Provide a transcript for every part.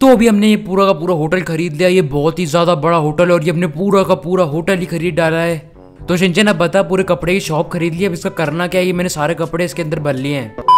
तो अभी हमने ये पूरा का पूरा होटल खरीद लिया ये बहुत ही ज़्यादा बड़ा होटल और ये हमने पूरा का पूरा होटल ही खरीद डाला है तो शिंचन अब बता पूरे कपड़े की शॉप खरीद लिया अब इसका करना क्या है ये मैंने सारे कपड़े इसके अंदर भर लिए हैं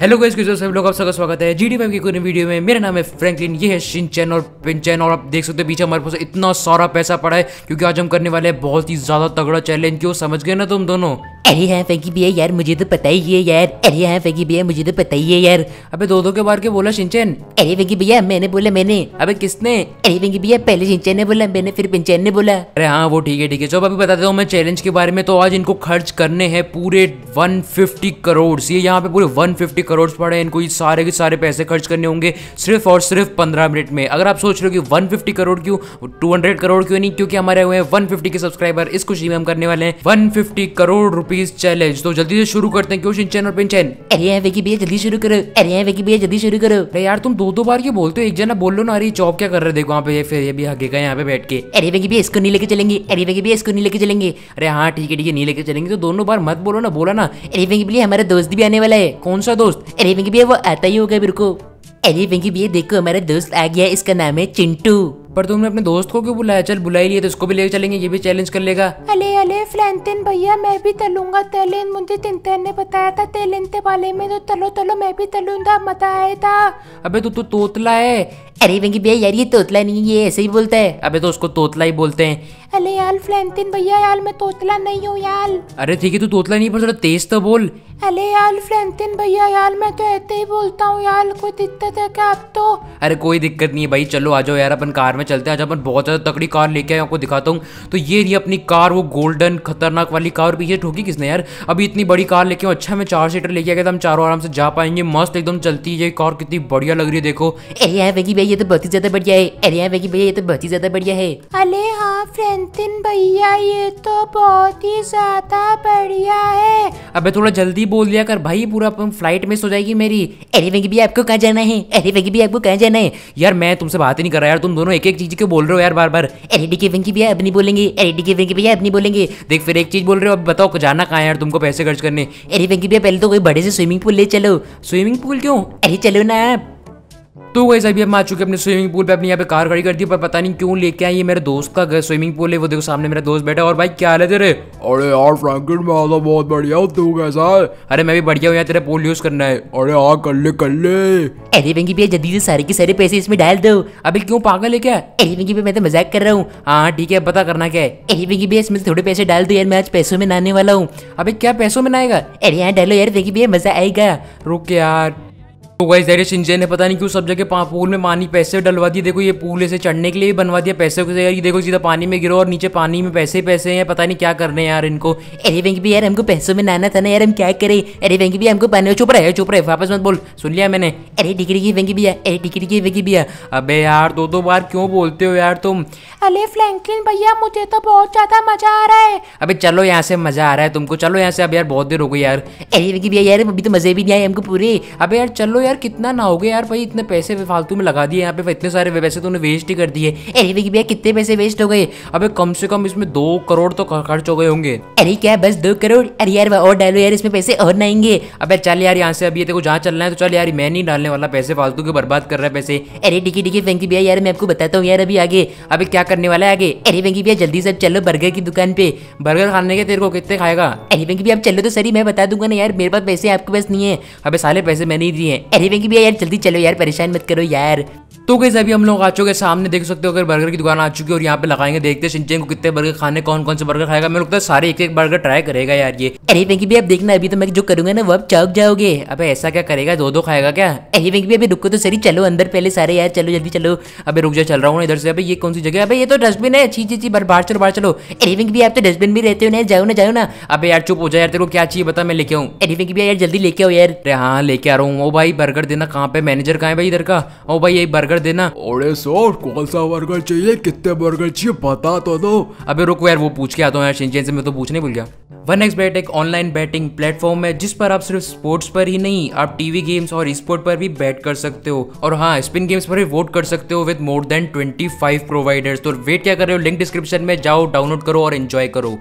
हेलो गाइस गुजर सब लोग आप सबका स्वागत है जी डी की कोई वीडियो में मेरा नाम है फ्रैंकलिन ये है शिनचैन और पिनचैन और आप देख सकते हो पीछे हमारे पास इतना सारा पैसा पड़ा है क्योंकि आज हम करने वाले हैं बहुत ही ज्यादा तगड़ा चैलेंज क्यों समझ गए ना तुम दोनों अरे हाँ फैंकी भैया यार मुझे तो पता ही है यार अरे हाँ फैंकी भैया मुझे तो पता ही है यार अबे दो दो के बार के बोला सिंचन अरे फैंकी भैया मैंने बोला मैंने अबे किसने अरे फैंकी भैया पहले सिंचन ने बोला मैंने फिर पिंचन ने बोला अरे हाँ वो ठीक है ठीक है जब अभी बता हूँ मैं चैलेंज के बारे में तो आज इनको खर्च करने हैं पूरे फिफ्टी करोड़ ये यहाँ पे पूरे वन करोड़ पड़े इनको ये सारे के सारे पैसे खर्च करने होंगे सिर्फ और सिर्फ पंद्रह मिनट में अगर आप सोच रहे हो कि वन फिफ्टी करोड़ क्यों टू हंड्रेड करोड़ क्यों नहीं क्योंकि हमारे हुए वन फिफ्टी के सब्सक्राइबर इस खुशी में हम करने वाले हैं one fifty crore rupees challenge तो जल्दी से शुरू करते हैं क्यों सिंचन और चैन अरे वेकी भैया जल्दी शुरू करो अरे वेकी भैया जल्दी शुरू करो अरे यार तुम दो दो बार क्यों बोलते हो एक जना बोलो ना अरे जॉब क्या कर रहे देखो वहाँ पे फिर ये भी आगे का यहाँ पे बैठ के अरे वेकी भैया इसको नहीं लेके चलेंगे अरे वेकी भैया इसको नहीं लेके चलेंगे अरे हाँ ठीक है ठीक है नहीं लेके चलेंगे तो दोनों बार मत बोलो ना बोला ना अरे वेकी भैया हमारा दोस्त भी आने वाला है कौन सा दोस्त दोस्त अरे भी भैया वो आता ही होगा मेरे को अरे वेंकी भैया देखो हमारा दोस्त आ गया इसका नाम है चिंटू पर तुमने अपने दोस्त को क्यों बुलाया चल बुलाई लिए लिया तो उसको भी लेकर चलेंगे ये भी चैलेंज कर लेगा अले अले फ्लैंतिन भैया मैं भी तलूंगा तेलिन मुझे तिनतैन ने बताया था तेलिन ते वाले में तो तलो तलो मैं भी तलूंगा मजा आया था अबे तू तो तोतला है अरे वेंगी भैया यार ये तोतला नहीं है ये ऐसे ही बोलता है अबे तो उसको तोतला ही बोलते हैं अले यार फ्लैंतिन भैया यार मैं तोतला नहीं हूँ यार अरे ठीक है तू तोतला नहीं पर थोड़ा तेज तो बोल अले यार फ्लैंतिन भैया यार मैं तो ऐसे ही बोलता हूँ यार कोई दिक्कत है क्या आप तो अरे कोई दिक्कत नहीं है भाई चलो आ जाओ यार अपन कार में में चलते हैं जब मैं बहुत ज़्यादा तकड़ी कार लेके आया आपको दिखाता हूँ तो ये रही अपनी कार वो गोल्डन खतरनाक वाली कार भी ये ठोकी किसने यार अभी इतनी बड़ी कार लेके अच्छा मैं चार सीटर लेके आ गया था हम चारों आराम से जा पाएंगे मस्त एकदम चलती है ये कार कितनी बढ़िया लग रही है देखो अरे यार वेगी भैया ये तो बहुत ही ज़्यादा बढ़िया है अरे यार वेगी भैया ये तो बहुत ही ज़्यादा बढ़िया है अरे हाँ फ्रेंतिन भैया ये तो बहुत ही ज़्यादा बढ़िया है अबे थोड़ा जल्दी बोल दिया कर भाई पूरा फ्लाइट मिस हो जाएगी मेरी अरे वेगी भैया आपको कहाँ जाना है अरे वेगी भैया आपको कहाँ जाना है यार मैं तुमसे बात ही नहीं कर रहा यार तुम दोनों एक एक चीज क्यों बोल रहे हो यार बार बार एलईडी डी के भैया अपनी बोलेंगे एलईडी डी e के भैया अपनी बोलेंगे देख फिर एक चीज बोल रहे हो अब बताओ जाना कहाँ यार तुमको पैसे खर्च करने अरे वेंकी e भैया पहले तो कोई बड़े से स्विमिंग पूल ले चलो स्विमिंग पूल क्यों अरे चलो ना तो वैसे अभी हम आ चुके अपने स्विमिंग पूल पे अपनी यहाँ पे कार खड़ी कर दी पर पता नहीं क्यों लेके आए ये मेरे दोस्त का स्विमिंग पूल है वो देखो सामने मेरा दोस्त बैठा और भाई क्या हाल है तेरे अरे यार फ्रैंकलिन मैं आला बहुत बढ़िया हूँ तू कैसा है अरे मैं भी बढ़िया हूँ यार तेरा पूल यूज करना है अरे हाँ कर ले कर ले अरे वेंगी भैया जल्दी से सारे के सारे पैसे इसमें डाल दो अभी क्यों पागल है क्या अरे वेंगी भैया मैं तो मजाक कर रहा हूँ हाँ ठीक है पता करना क्या है अरे वेंगी भैया इसमें थोड़े पैसे डाल दो यार मैं आज पैसों में नहाने वाला हूँ अभी क्या पैसों में नहाएगा अरे यहाँ डालो यार वेंगी भैया मजा आएगा रुक यार तो गाइस दैरिश इंजन ने पता नहीं क्यों सब जगह पूल में पानी पैसे डलवा दिए देखो ये पूल ऐसे चढ़ने के लिए भी बनवा दिया पैसे यार ये देखो सीधा पानी में गिरो और नीचे पानी में पैसे पैसे हैं पता नहीं क्या करने यार इनको अरे वेंकी भी यार हमको पैसों में नाना था ना यार हम क्या करें अरे वेंकी भी हमको पानी चुप रहे चुप रहे वापस मत बोल सुन लिया मैंने अरे डिग्री की वेंकी भैया अरे डिग्री की वेंकी भैया अबे यार दो दो बार क्यों बोलते हो यार तुम अरे फ्लैंकलिन भैया मुझे तो बहुत ज्यादा मजा आ रहा है अबे चलो यहाँ से मजा आ रहा है तुमको चलो यहाँ से अब यार बहुत देर हो गई यार अरे वेंकी भैया यार अभी तो मजे भी नहीं आए हमको पूरे अबे यार चलो यार कितना ना हो गया यार भाई इतने पैसे फालतू में लगा दिए यहाँ पे इतने सारे पैसे तूने वेस्ट ही कर दिए अरे भैया कितने पैसे वेस्ट हो गए अबे कम से कम इसमें दो करोड़ तो खर्च हो गए होंगे अरे क्या बस दो करोड़ अरे यार और डालो यार इसमें पैसे और ना आएंगे अबे चल यार यहाँ से अभी देखो जहाँ चलना है तो चल यार मैं नहीं डालने वाला पैसे फालतू के बर्बाद कर रहा है पैसे अरे टिकी टिकी वेंकी भैया यार मैं आपको बताता हूँ यार अभी आगे अभी क्या करने वाला है आगे अरे वेंकी भैया जल्दी से चलो बर्गर की दुकान पे बर्गर खाने के तेरे को कितने खाएगा अरे वेंकी भैया आप चलो तो सर मैं बता दूंगा ना यार मेरे पास पैसे आपके पास नहीं है अभी साले पैसे मैंने ही दिए अरे वेंकी भैया यार जल्दी चलो यार परेशान मत करो यार तो कैसे अभी हम लोग आ चुके सामने देख सकते हो अगर बर्गर की दुकान आ चुकी है और यहाँ पे लगाएंगे देखते हैं सिंचन को कितने बर्गर खाने कौन कौन से बर्गर खाएगा मेरे लगता है सारे एक एक बर्गर ट्राई करेगा यार ये अरे वेंकी भी आप देखना अभी तो मैं जो करूंगा ना वो आप चौक जाओगे अब ऐसा क्या करेगा दो दो खाएगा क्या अरे वेंकी भी अभी रुको तो सरी चलो अंदर पहले सारे यार चलो जल्दी चलो अभी रुक जा चल रहा हूँ इधर से अभी ये कौन सी जगह अभी ये तो डस्टबिन है छी छी बाहर चलो बाहर चलो अरे वेंकी भी आप तो डस्टबिन भी रहते हो ना जाओ ना जाओ ना अबे यार चुप हो जाए यार तेरे को क्या चाहिए बता मैं लेके आऊँ अरे वेंकी भी यार जल्दी लेके आओ यार हाँ लेके आ रहा हूँ ओ भाई बर्गर देना कहाँ पे मैनेजर कहाँ है भाई इधर का ओ भाई ये बर्गर बर्गर देना ओड़े सो कौन सा बर्गर चाहिए कितने बर्गर चाहिए बता तो दो अबे रुको यार वो पूछ के आता हूँ यार शिनचैन से मैं तो पूछने भूल गया वन एक्स बैट एक ऑनलाइन बैटिंग प्लेटफॉर्म है जिस पर आप सिर्फ स्पोर्ट्स पर ही नहीं आप टीवी गेम्स और स्पोर्ट पर भी बैट कर सकते हो और हाँ स्पिन गेम्स पर भी वोट कर सकते हो with more than twenty five providers तो वेट क्या कर रहे हो लिंक डिस्क्रिप्शन में जाओ डाउनलोड करो और एंजॉय करो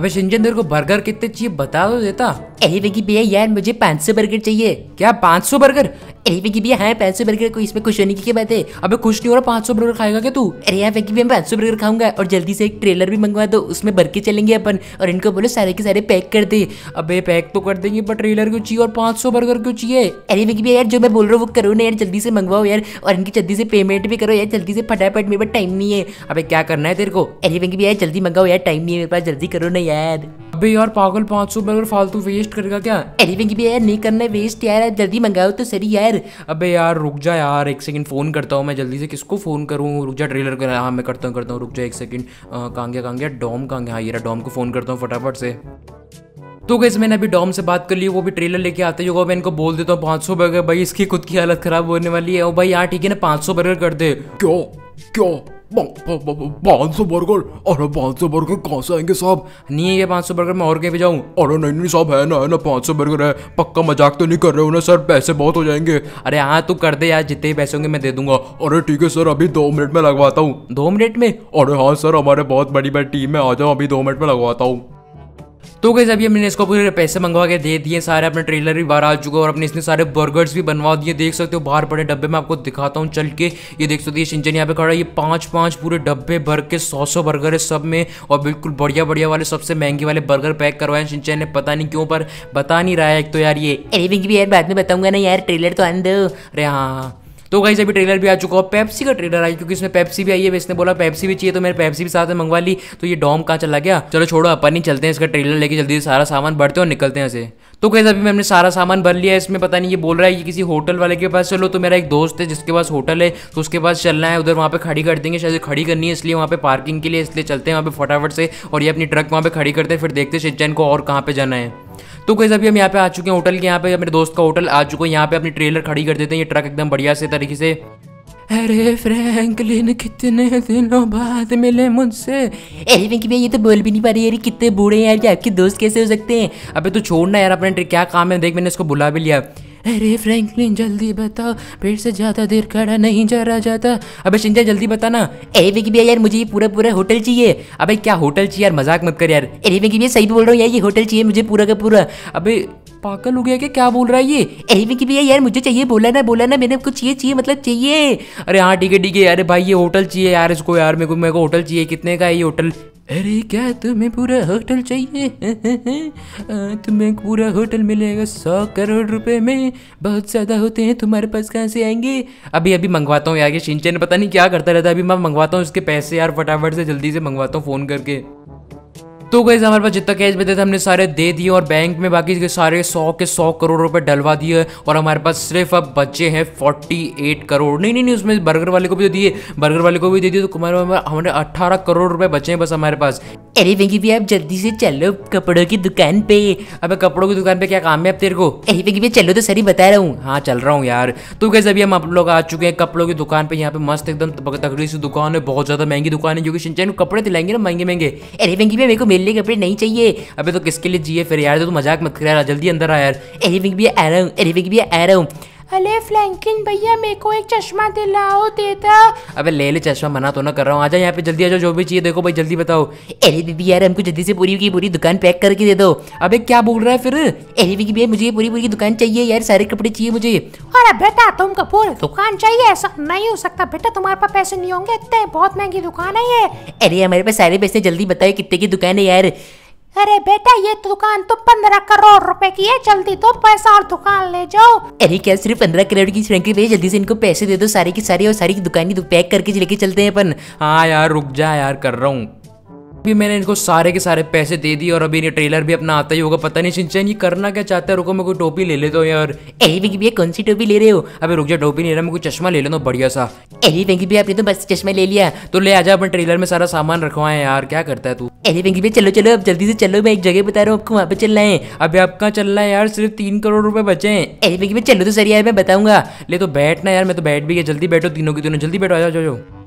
वैसे इंजन तेरे को बर्गर कितने चाहिए बता दो तो देता अरे वेगी भैया यार मुझे 500 बर्गर चाहिए क्या 500 बर्गर अरे वेगी भैया है पाँच सौ बर्गर को इसमें खुश होने की बात है अबे खुश नहीं हो रहा पांच सौ बर्गर खाएगा क्या तू अरे यहाँ भैया पाँच सौ बर्गर खाऊंगा और जल्दी से एक ट्रेलर भी मंगवा दो उसमें भर के चलेंगे अपन और इनको बोलो सारे के सारे पैक कर दे अबे पैक तो कर देंगे पर ट्रेलर क्यों चाहिए और पांच सौ बर्गर क्यों चाहिए अरे वेगी यार जो मैं बोल रहा हूँ वो करो ना यार जल्दी से मंगवाओ यार और इनकी जल्दी से पेमेंट भी करो यार जल्दी से फटाफट मेरे पास टाइम नहीं है अबे क्या करना है तेरे को अरे वेगी यार जल्दी मंगाओ यार टाइम नहीं है मेरे पास जल्दी करो ना यार अबे यार पागल पाँच सौ रुपये फालतू वेस्ट करेगा क्या अरे भी यार नहीं करना वेस्ट यार जल्दी मंगाओ तो सही यार अबे यार रुक जा यार एक सेकंड फ़ोन करता हूँ मैं जल्दी से किसको फ़ोन करूँ रुक जा ट्रेलर कर हाँ मैं करता हूँ करता हूँ रुक जा एक सेकंड कांग्या कांग्या डॉम कांग्या हाँ यार डॉम को फ़ोन करता हूँ फटाफट से तो कैसे मैंने अभी डॉम से बात कर ली वो भी ट्रेलर लेके आते ही होगा मैं इनको बोल देता हूँ पाँच सौ बर्गर भाई इसकी खुद की हालत खराब होने वाली है और भाई यहाँ ठीक है ना पाँच सौ बर्गर कर दे क्यों क्यों पाँच सौ बर्गर अरे पाँच सौ बर्गर कहाँ से आएंगे साहब नहीं है पाँच सौ बर्गर मैं और कहीं भी जाऊँ अरे नहीं नहीं साहब है ना है ना पाँच सौ बर्गर है पक्का मजाक तो नहीं कर रहे हो ना सर पैसे बहुत हो जाएंगे अरे हाँ तू कर दे यार जितने पैसे होंगे मैं दे दूंगा अरे ठीक है सर अभी दो मिनट में लगवाता हूँ दो मिनट में अरे हाँ सर हमारे बहुत बड़ी बड़ी टीम है आ जाओ अभी दो मिनट में लगवाता हूँ तो कैसे अभी हमने इसको पूरे पैसे मंगवा के दे दिए सारे अपने ट्रेलर भी बाहर आ चुका और अपने इसने सारे बर्गर्स भी बनवा दिए देख सकते हो बाहर पड़े डब्बे में आपको दिखाता हूँ चल के ये देख सकते हो सिंचन यहाँ पे खड़ा ये पाँच पांच पूरे डब्बे भर के सौ सौ बर्गर है सब में और बिल्कुल बढ़िया बढ़िया वाले सबसे महंगे वाले बर्गर पैक करवाए सिंचन ने पता नहीं क्यों पर बता नहीं रहा है एक तो यार ये भी यार बाद में बताऊंगा ना यार ट्रेलर तो अंदर अरे हाँ, हाँ, हाँ। तो गाइज अभी ट्रेलर भी आ चुका है पेप्सी का ट्रेलर आई क्योंकि इसमें पेप्सी भी आई है इसने बोला पेप्सी भी चाहिए तो मैंने पेप्सी भी साथ में मंगवा ली तो ये डॉम कहाँ चला गया चलो छोड़ो अपन नहीं चलते हैं इसका ट्रेलर लेके जल्दी सारा सामान भरते और निकलते हैं इसे तो कैसे अभी मैंने सारा सामान भर लिया है इसमें पता नहीं ये बोल रहा है कि किसी होटल वाले के पास चलो तो मेरा एक दोस्त है जिसके पास होटल है तो उसके पास चलना है उधर वहाँ पे खड़ी कर देंगे शायद खड़ी करनी है इसलिए वहाँ पे पार्किंग के लिए इसलिए चलते हैं वहाँ पे फटाफट से और ये अपनी ट्रक वहाँ पे खड़ी करते हैं फिर देखते हैं शिजैन को और कहाँ पे जाना है तो कैसे अभी हम यहाँ पे आ चुके हैं होटल के यहाँ पे मेरे दोस्त का होटल आ चुका है यहाँ पे अपनी ट्रेलर खड़ी कर देते हैं ये ट्रक एकदम बढ़िया से तरीके से अरे फ्रैंकलिन कितने दिनों बाद मिले मुझसे अरे वेंकी भैया ये तो बोल भी नहीं पा रही यार कितने बूढ़े हैं यार आपके दोस्त कैसे हो सकते हैं अबे तू छोड़ना यार अपने क्या काम है देख मैंने इसको बुला भी लिया अरे फ्रैंकलिन जल्दी बता फिर से ज़्यादा देर खड़ा नहीं जा रहा जाता अबे शिंजन जल्दी बता ना अरे विकी भैया यार मुझे ये पूरा पूरा होटल चाहिए अबे क्या होटल चाहिए यार मजाक मत कर यार अरे विकी भैया सही बोल रहा हूँ यार ये होटल चाहिए मुझे पूरा का पूरा अबे पागल हो गया क्या क्या बोल रहा है ये अरे विकी भैया यार मुझे चाहिए बोला ना बोला ना मैंने कुछ चाहिए चाहिए मतलब चाहिए अरे हाँ ठीक है ठीक है अरे भाई ये होटल चाहिए यार इसको यार मेरे को मेरे को होटल चाहिए कितने का है ये होटल अरे क्या तुम्हें पूरा होटल चाहिए तुम्हें पूरा होटल मिलेगा सौ करोड़ रुपए में बहुत ज़्यादा होते हैं तुम्हारे पास कहाँ से आएंगे अभी अभी मंगवाता हूँ यार ये पता नहीं क्या करता रहता है अभी मैं मंगवाता हूँ उसके पैसे यार फटाफट से जल्दी से मंगवाता हूँ फ़ोन करके तो गई हमारे पास जितना कैश बचे थे हमने सारे दे दिए और बैंक में बाकी के सारे सौ के सौ करोड़ रुपए डलवा दिए और हमारे पास सिर्फ अब बचे हैं फोर्टी एट करोड़ नहीं नहीं नहीं उसमें बर्गर वाले को भी तो दिए बर्गर वाले को भी दे दिए तो हमारे हमारे अट्ठारह करोड़ रुपए बचे हैं बस हमारे पास अरे वेंकी भैया आप जल्दी से चलो कपड़ों की दुकान पे अबे कपड़ों की दुकान पे क्या काम है अब तेरे को अरे वेंकी भैया चलो तो सर ही बता रहा हूँ हाँ चल रहा हूँ यार तो कैसे अभी हम आप लोग आ चुके हैं कपड़ों की दुकान पे यहाँ पे मस्त एकदम तगड़ी सी दुकान है बहुत ज्यादा महंगी दुकान है जो कि सिंचाई कपड़े दिलाएंगे ना महंगे महंगे अरे वेंकी भैया मेरे को मिल खेलने के कपड़े नहीं चाहिए अभी तो किसके लिए जिए फिर यार तो मजाक मत कर यार जल्दी अंदर आ यार अरे विंग भी आ रहा हूँ अरे विंग भी आ रहा हूँ अरे फ्लैंकिन भैया मेरे को एक चश्मा दिलाओ देता अबे ले ले चश्मा मना तो ना कर रहा हूँ आजा यहाँ पे जल्दी आ जाओ जो भी चाहिए देखो भाई जल्दी बताओ अरे दीदी यार हमको जल्दी से पूरी की पूरी दुकान पैक करके दे दो अबे क्या बोल रहा है फिर अरे दीदी भैया मुझे पूरी पूरी दुकान चाहिए यार सारे कपड़े चाहिए मुझे अरे बेटा तुमको पूरी तो- दुकान चाहिए ऐसा नहीं हो सकता बेटा तुम्हारे पास पैसे नहीं होंगे इतने बहुत महंगी दुकान है ये अरे हमारे पास सारे पैसे जल्दी बताओ कितने की दुकान है यार अरे बेटा ये दुकान तो पंद्रह करोड़ रुपए की है जल्दी तो पैसा और दुकान ले जाओ अरे क्या सिर्फ पंद्रह करोड़ की श्रृंखली पे जल्दी से इनको पैसे दे दो सारी की सारी और सारी की दुकान की पैक करके लेके चलते हैं अपन हाँ यार रुक जा यार कर रहा हूँ अभी मैंने इनको सारे के सारे पैसे दे दिए और अभी इन्हें ट्रेलर भी अपना आता ही होगा पता नहीं सिंचन ये करना क्या चाहता है रुको मैं कोई टोपी ले लेता हूँ यार अरे वेंकी भैया कौन सी टोपी ले रहे हो अभी रुक जा टोपी नहीं रहा मैं कोई चश्मा ले लेता हूँ बढ़िया सा अरे वेंकी भैया आपने तो बस चश्मा ले लिया तो ले आजा अपने ट्रेलर में सारा सामान रखवाए यार क्या करता है तू अरे वैंकी भैया चलो चलो अब जल्दी से चलो मैं एक जगह बता रहा हूँ आपको वहाँ पे चलना है अभी आप कहाँ चलना है यार सिर्फ तीन करोड़ रुपए बचे हैं अरे वेंकी भैया चलो तो सर यार मैं बताऊंगा ले तो बैठना यार मैं तो बैठ भी गया जल्दी बैठो तीनों की तीनों जल्दी बैठो आ जाओ जाओ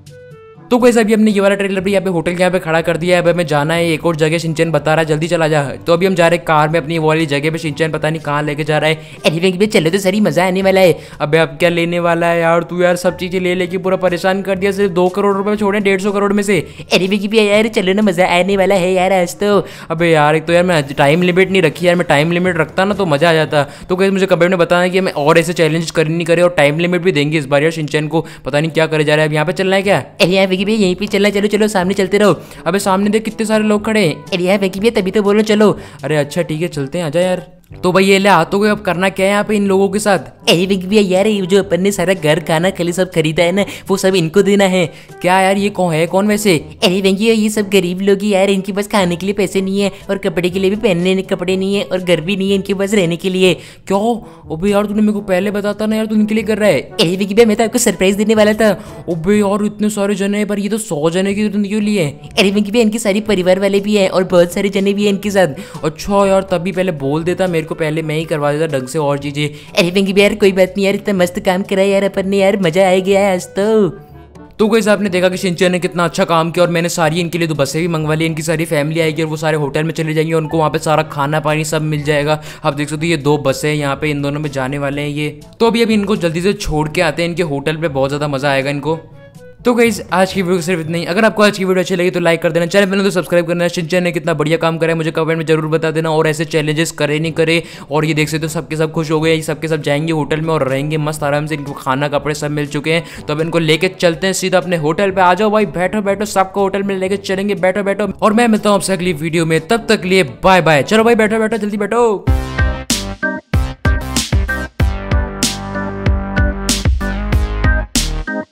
तो कैसे अभी हमने ये वाला ट्रेलर भी यहाँ पे होटल के यहाँ पे खड़ा कर दिया है अब हमें जाना है एक और जगह सिंचन बता रहा है जल्दी चला जा तो अभी हम जा रहे हैं कार में अपनी वाली जगह पे सिंचन पता नहीं कहाँ लेके जा रहा है अरे वे चले तो सर मजा आने वाला है अब अब क्या लेने वाला है यार तू यार सब चीजें ले लेके पूरा परेशान कर दिया सिर्फ दो करोड़ रुपए छोड़े डेढ़ सौ करोड़ में से अरे वे भी यार चले ना मजा आने वाला है यार आज तो अब यार एक तो यार मैं टाइम लिमिट नहीं रखी यार मैं टाइम लिमिट रखता ना तो मजा आ जाता तो कैसे मुझे कभी ने बताया कि हमें और ऐसे चैलेंज कर नहीं करे और टाइम लिमिट भी देंगे इस बार यार सिंचन को पता नहीं क्या करे जा रहा है अब यहाँ पे चलना है क्या वेकी भैया यहीं पे चलना चलो चलो सामने चलते रहो अबे सामने देख कितने सारे लोग खड़े हैं अरे यार वेकी भैया तभी तो बोलो चलो अरे अच्छा ठीक है चलते हैं आजा यार तो भाई ये ले आ तो गए अब करना क्या है यहाँ पे इन लोगों के साथ एविक भी भैया यार ये जो अपन ने सारा घर खाना खाली सब खरीदा है ना वो सब इनको देना है क्या यार ये कौन है कौन वैसे अरे वेंकी ये सब गरीब लोग ही यार इनके पास खाने के लिए पैसे नहीं है और कपड़े के लिए भी पहनने कपड़े नहीं है और घर भी नहीं है इनके पास रहने के लिए क्यों ओबे यार तूने मेरे को पहले बताता ना यार तू इनके लिए कर रहा है अरे विकी भाई मैं तो आपको सरप्राइज देने वाला था ओबे यार इतने सारे जने पर ये तो सौ जने की क्यों लिए अरे विकी भाई इनके सारे परिवार वाले भी हैं और बहुत सारे जने भी हैं इनके साथ अच्छा यार तभी पहले बोल देता मेरे को पहले मैं ही करवा देता ढंग से और चीजें अरे विंकी भाई कोई बात नहीं यार इतना मस्त काम करा यार अपन ने यार मजा आ गया आज तो तो गई आपने देखा कि शिंचन ने कितना अच्छा काम किया और मैंने सारी इनके लिए तो बसें भी मंगवा ली इनकी सारी फैमिली आएगी और वो सारे होटल में चले जाएंगे उनको वहाँ पे सारा खाना पानी सब मिल जाएगा आप देख सकते हो ये दो बसें यहाँ पे इन दोनों में जाने वाले हैं ये तो अभी अभी इनको जल्दी से छोड़ के आते हैं इनके होटल पर बहुत ज़्यादा मज़ा आएगा इनको तो गईज आज की वीडियो सिर्फ इतनी अगर आपको आज की वीडियो अच्छी लगी तो लाइक कर देना चैनल पर तो सब्सक्राइब करना शिंचन ने कितना बढ़िया काम करा है मुझे कमेंट में जरूर बता देना और ऐसे चैलेंजेस करे नहीं करे और ये देख सकते हो तो सबके सब खुश हो गए सबके सब जाएंगे होटल में और रहेंगे मस्त आराम से इनको खाना कपड़े सब मिल चुके हैं तो अब इनको लेके चलते हैं सीधा अपने होटल पर आ जाओ भाई बैठो बैठो सबको होटल में लेकर चलेंगे बैठो बैठो और मैं मिलता हूँ आपसे अगली वीडियो में तब तक लिए बाय बाय चलो भाई बैठो बैठो जल्दी बैठो